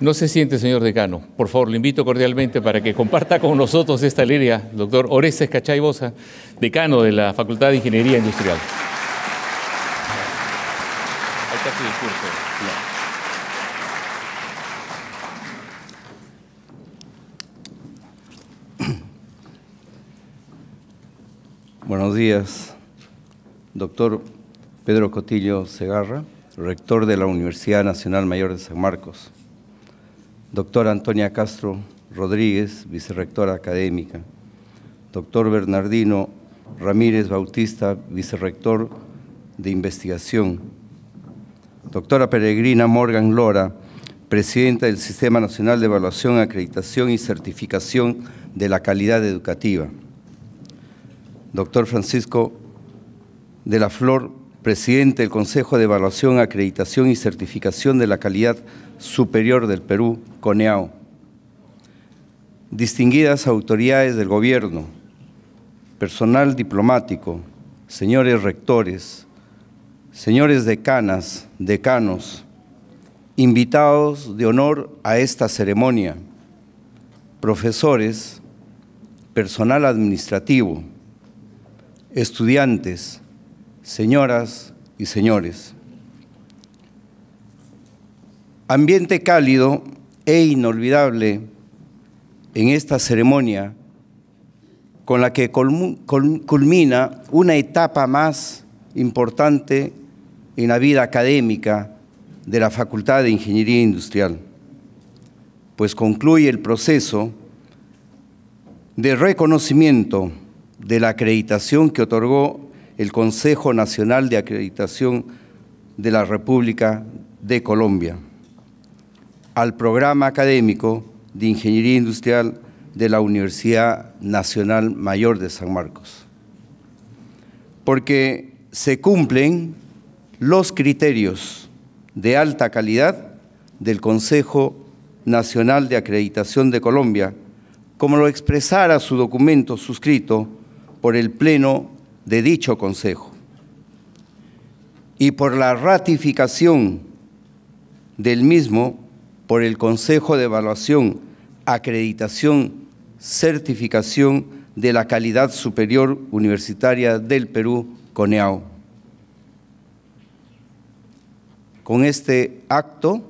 No se siente, señor decano. Por favor, le invito cordialmente para que comparta con nosotros esta alegría, doctor Orestes Cachaybosa, decano de la Facultad de Ingeniería Industrial. Buenos días, doctor Pedro Cotillo Segarra, rector de la Universidad Nacional Mayor de San Marcos doctora Antonia Castro Rodríguez, vicerrectora académica, doctor Bernardino Ramírez Bautista, vicerrector de investigación, doctora Peregrina Morgan Lora, presidenta del Sistema Nacional de Evaluación, Acreditación y Certificación de la Calidad Educativa, doctor Francisco de la Flor, presidente del Consejo de Evaluación, Acreditación y Certificación de la Calidad Educativa, Superior del Perú, CONEAO, distinguidas autoridades del gobierno, personal diplomático, señores rectores, señores decanas, decanos, invitados de honor a esta ceremonia, profesores, personal administrativo, estudiantes, señoras y señores. Ambiente cálido e inolvidable en esta ceremonia con la que culmina una etapa más importante en la vida académica de la Facultad de Ingeniería Industrial, pues concluye el proceso de reconocimiento de la acreditación que otorgó el Consejo Nacional de Acreditación de la República de Colombia al programa académico de Ingeniería Industrial de la Universidad Nacional Mayor de San Marcos, porque se cumplen los criterios de alta calidad del Consejo Nacional de Acreditación de Colombia, como lo expresara su documento suscrito por el Pleno de dicho Consejo, y por la ratificación del mismo por el Consejo de Evaluación, Acreditación, Certificación de la Calidad Superior Universitaria del Perú, CONEAU. Con este acto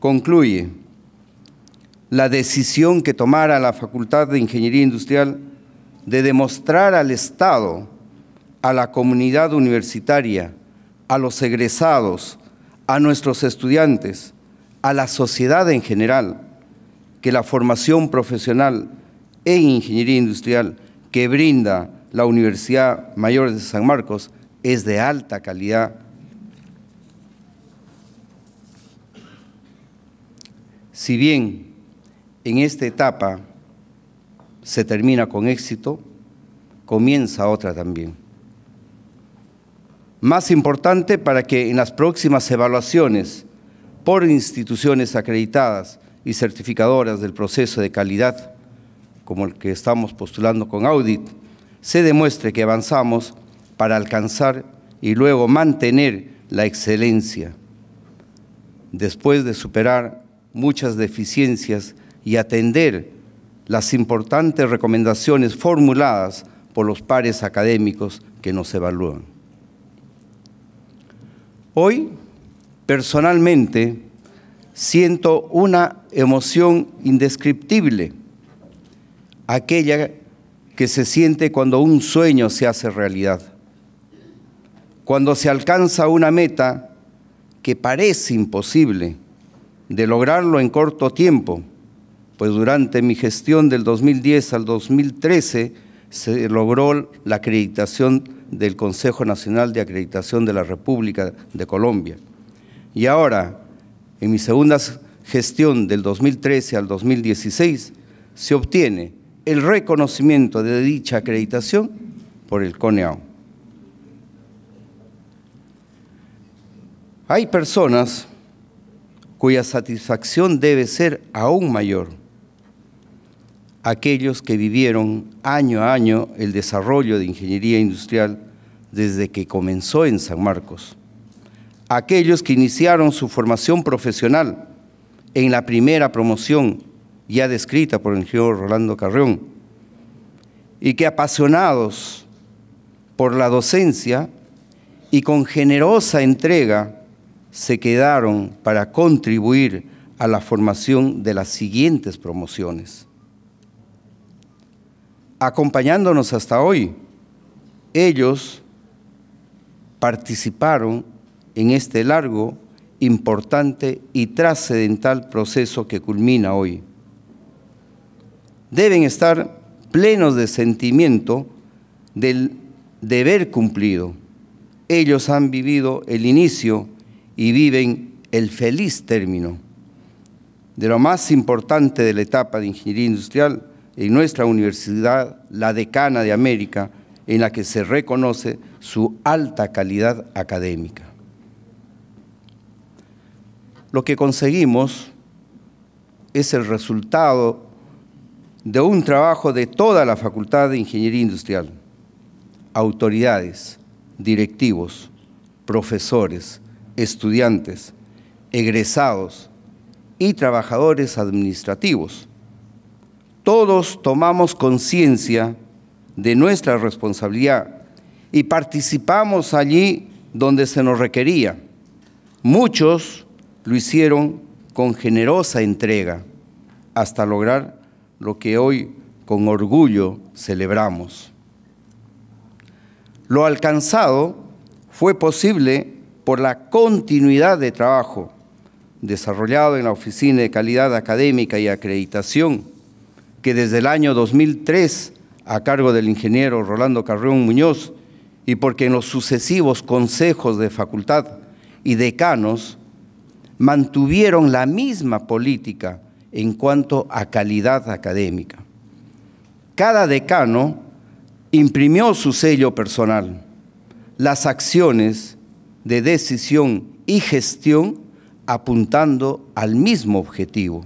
concluye la decisión que tomara la Facultad de Ingeniería Industrial de demostrar al Estado, a la comunidad universitaria, a los egresados, a nuestros estudiantes, a la sociedad en general que la formación profesional en ingeniería industrial que brinda la Universidad Mayor de San Marcos es de alta calidad. Si bien en esta etapa se termina con éxito, comienza otra también. Más importante para que en las próximas evaluaciones por instituciones acreditadas y certificadoras del proceso de calidad, como el que estamos postulando con Audit, se demuestre que avanzamos para alcanzar y luego mantener la excelencia, después de superar muchas deficiencias y atender las importantes recomendaciones formuladas por los pares académicos que nos evalúan. Hoy Personalmente, siento una emoción indescriptible, aquella que se siente cuando un sueño se hace realidad, cuando se alcanza una meta que parece imposible de lograrlo en corto tiempo, pues durante mi gestión del 2010 al 2013 se logró la acreditación del Consejo Nacional de Acreditación de la República de Colombia. Y ahora, en mi segunda gestión del 2013 al 2016, se obtiene el reconocimiento de dicha acreditación por el CONEAU. Hay personas cuya satisfacción debe ser aún mayor. Aquellos que vivieron año a año el desarrollo de ingeniería industrial desde que comenzó en San Marcos aquellos que iniciaron su formación profesional en la primera promoción ya descrita por el señor Rolando Carrión, y que apasionados por la docencia y con generosa entrega se quedaron para contribuir a la formación de las siguientes promociones. Acompañándonos hasta hoy, ellos participaron en este largo, importante y trascendental proceso que culmina hoy. Deben estar plenos de sentimiento del deber cumplido. Ellos han vivido el inicio y viven el feliz término. De lo más importante de la etapa de ingeniería industrial en nuestra universidad, la decana de América, en la que se reconoce su alta calidad académica lo que conseguimos es el resultado de un trabajo de toda la Facultad de Ingeniería Industrial, autoridades, directivos, profesores, estudiantes, egresados y trabajadores administrativos. Todos tomamos conciencia de nuestra responsabilidad y participamos allí donde se nos requería. Muchos lo hicieron con generosa entrega hasta lograr lo que hoy con orgullo celebramos. Lo alcanzado fue posible por la continuidad de trabajo desarrollado en la Oficina de Calidad Académica y Acreditación, que desde el año 2003, a cargo del ingeniero Rolando Carrion Muñoz, y porque en los sucesivos consejos de facultad y decanos mantuvieron la misma política en cuanto a calidad académica. Cada decano imprimió su sello personal. Las acciones de decisión y gestión apuntando al mismo objetivo.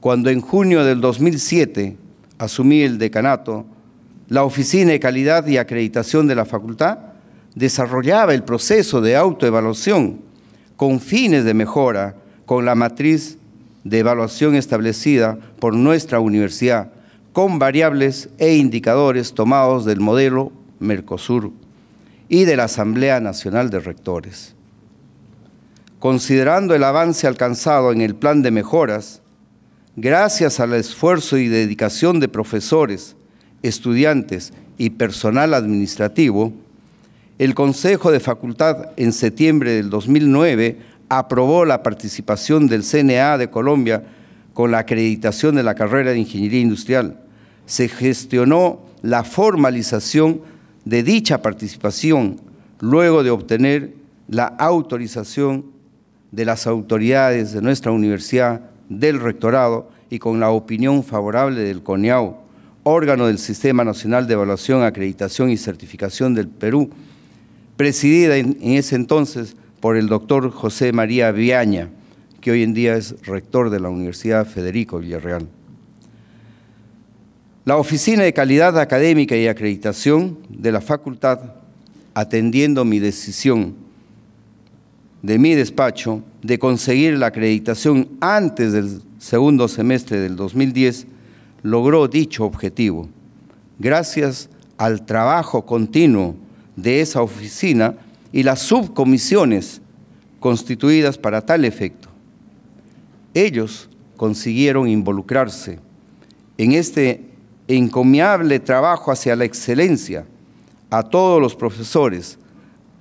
Cuando en junio del 2007 asumí el decanato, la Oficina de Calidad y Acreditación de la Facultad desarrollaba el proceso de autoevaluación con fines de mejora con la matriz de evaluación establecida por nuestra universidad, con variables e indicadores tomados del modelo Mercosur y de la Asamblea Nacional de Rectores. Considerando el avance alcanzado en el plan de mejoras, gracias al esfuerzo y dedicación de profesores, estudiantes y personal administrativo, el Consejo de Facultad en septiembre del 2009 aprobó la participación del CNA de Colombia con la acreditación de la carrera de Ingeniería Industrial. Se gestionó la formalización de dicha participación luego de obtener la autorización de las autoridades de nuestra universidad, del rectorado y con la opinión favorable del CONIAU, e órgano del Sistema Nacional de Evaluación, Acreditación y Certificación del Perú, presidida en, ese entonces por el doctor José María Viaña, que hoy en día es rector de la Universidad Federico Villarreal. La Oficina de Calidad Académica y Acreditación de la Facultad, atendiendo mi decisión de mi despacho de conseguir la acreditación antes del segundo semestre del 2010, logró dicho objetivo, gracias al trabajo continuo de esa oficina y las subcomisiones constituidas para tal efecto. Ellos consiguieron involucrarse en este encomiable trabajo hacia la excelencia a todos los profesores,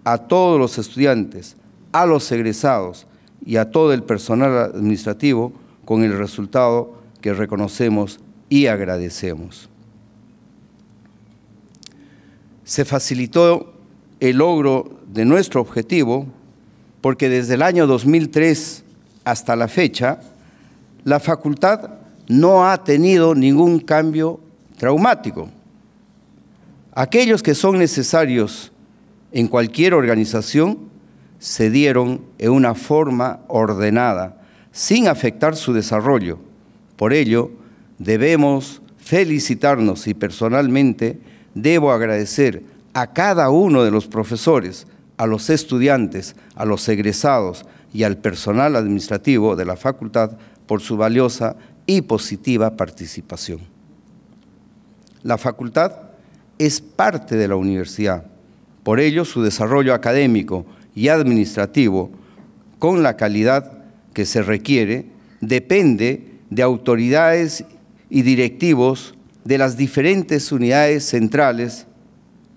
a todos los estudiantes, a los egresados y a todo el personal administrativo con el resultado que reconocemos y agradecemos se facilitó el logro de nuestro objetivo porque desde el año 2003 hasta la fecha, la facultad no ha tenido ningún cambio traumático. Aquellos que son necesarios en cualquier organización se dieron en una forma ordenada, sin afectar su desarrollo. Por ello, debemos felicitarnos y personalmente Debo agradecer a cada uno de los profesores, a los estudiantes, a los egresados y al personal administrativo de la facultad por su valiosa y positiva participación. La facultad es parte de la universidad, por ello su desarrollo académico y administrativo con la calidad que se requiere depende de autoridades y directivos de las diferentes unidades centrales.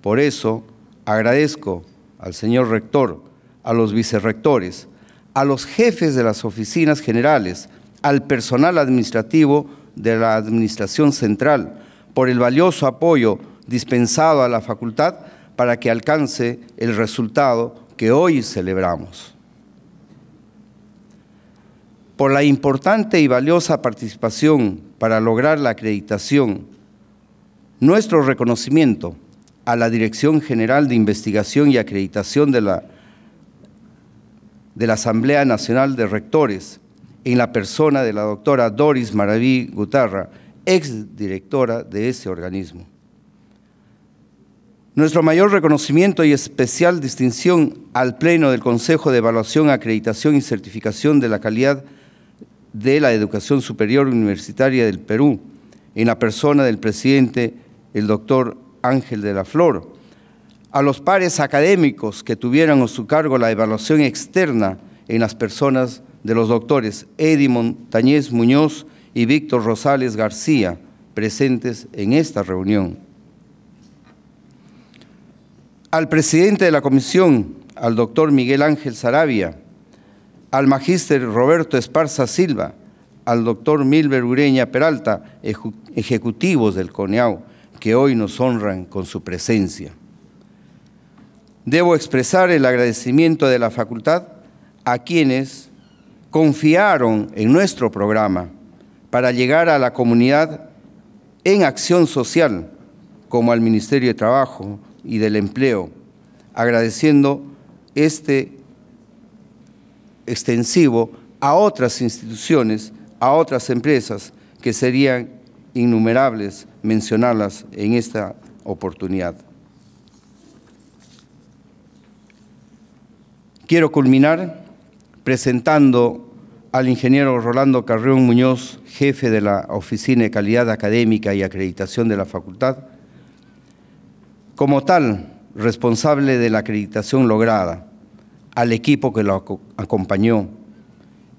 Por eso agradezco al señor rector, a los vicerrectores, a los jefes de las oficinas generales, al personal administrativo de la Administración Central por el valioso apoyo dispensado a la facultad para que alcance el resultado que hoy celebramos. Por la importante y valiosa participación para lograr la acreditación nuestro reconocimiento a la Dirección General de Investigación y Acreditación de la, Asamblea Nacional de Rectores, en la persona de la doctora Doris Maraví Gutarra, exdirectora de ese organismo. Nuestro mayor reconocimiento y especial distinción al Pleno del Consejo de Evaluación, Acreditación y Certificación de la Calidad de la Educación Superior Universitaria del Perú, en la persona del presidente el doctor Ángel de la Flor, a los pares académicos que tuvieron a su cargo la evaluación externa en las personas de los doctores Edimon Tañez Muñoz y Víctor Rosales García, presentes en esta reunión. Al presidente de la comisión, al doctor Miguel Ángel Sarabia, al magíster Roberto Esparza Silva, al doctor Milber Ureña Peralta, ejecutivos del CONEAU, que hoy nos honran con su presencia. Debo expresar el agradecimiento de la facultad a quienes confiaron en nuestro programa para llegar a la comunidad en acción social, como al Ministerio de Trabajo y del Empleo, agradeciendo este extensivo a otras instituciones, a otras empresas que serían innumerables mencionarlas en esta oportunidad. Quiero culminar presentando al ingeniero Rolando Carrión Muñoz, jefe de la Oficina de Calidad Académica y Acreditación de la Facultad, como tal responsable de la acreditación lograda, al equipo que lo acompañó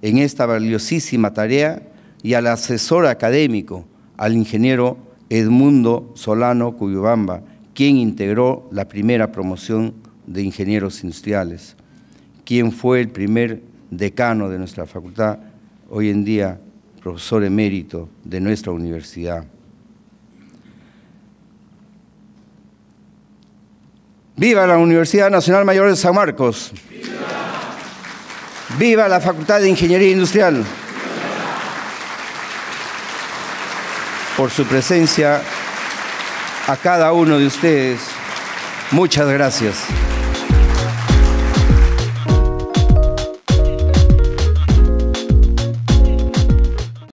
en esta valiosísima tarea y al asesor académico al ingeniero Edmundo Solano Cuyubamba, quien integró la primera promoción de ingenieros industriales, quien fue el primer decano de nuestra facultad, hoy en día profesor emérito de nuestra universidad. ¡Viva la Universidad Nacional Mayor de San Marcos! ¡Viva, ¡Viva la Facultad de Ingeniería Industrial! por su presencia. A cada uno de ustedes, muchas gracias.